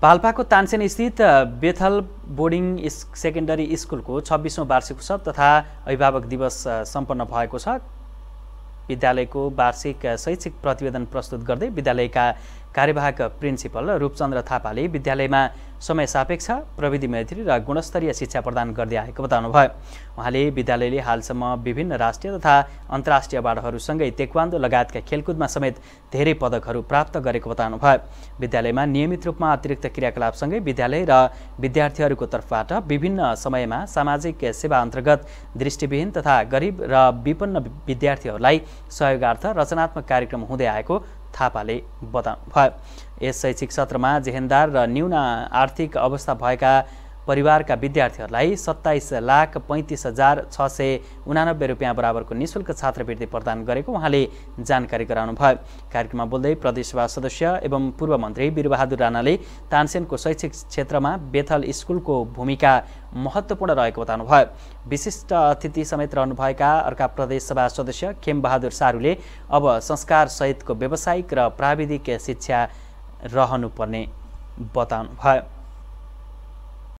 पाल्पाको तानसेन स्थित बेथल boarding secondary स्कुलको छब्बिसौँ वार्षिक उत्सव तथा अभिभावक दिवस सम्पन्न भएको छ विद्यालयको वार्षिक शैक्षिक प्रतिवेदन प्रस्तुत गर्दै विद्यालयका कार्यवाहक प्रिन्सिपल रूपचन्द्र थापाले विद्यालयमा समय सापेक्ष प्रविधि मैत्री र गुणस्तरीय शिक्षा प्रदान गर्दै आएको बताउनुभयो उहाँले विद्यालयले हालसम्म विभिन्न राष्ट्रिय तथा अन्तर्राष्ट्रिय अवार्डहरूसँगै तेक्वान्दो लगायतका खेलकुदमा समेत धेरै पदकहरू प्राप्त गरेको बताउनुभयो विद्यालयमा नियमित रूपमा अतिरिक्त क्रियाकलापसँगै विद्यालय र विद्यार्थीहरूको तर्फबाट विभिन्न समयमा सामाजिक सेवा अन्तर्गत दृष्टिविहीन तथा गरिब र विपन्न विद्यार्थीहरूलाई सहयोगार्थ रचनात्मक कार्यक्रम हुँदै आएको थापाले बताउनु भयो यस शैक्षिक सत्रमा जेहेन्दार र न्यून आर्थिक अवस्था भएका परिवारका विद्यार्थीहरूलाई सत्ताइस लाख पैँतिस हजार छ सय उनानब्बे रुपियाँ बराबरको निशुल्क छात्रवृत्ति प्रदान गरेको उहाँले जानकारी गराउनुभयो कार्यक्रममा बोल्दै प्रदेशसभा सदस्य एवं पूर्व मन्त्री बिरबहादुर राणाले तानसेनको शैक्षिक क्षेत्रमा बेथल स्कुलको भूमिका महत्त्वपूर्ण रहेको बताउनुभयो विशिष्ट अतिथि समेत रहनुभएका अर्का प्रदेशसभा सदस्य खेमबहादुर सारूले अब संस्कार संस्कारसहितको व्यावसायिक र प्राविधिक शिक्षा रहनुपर्ने बताउनुभयो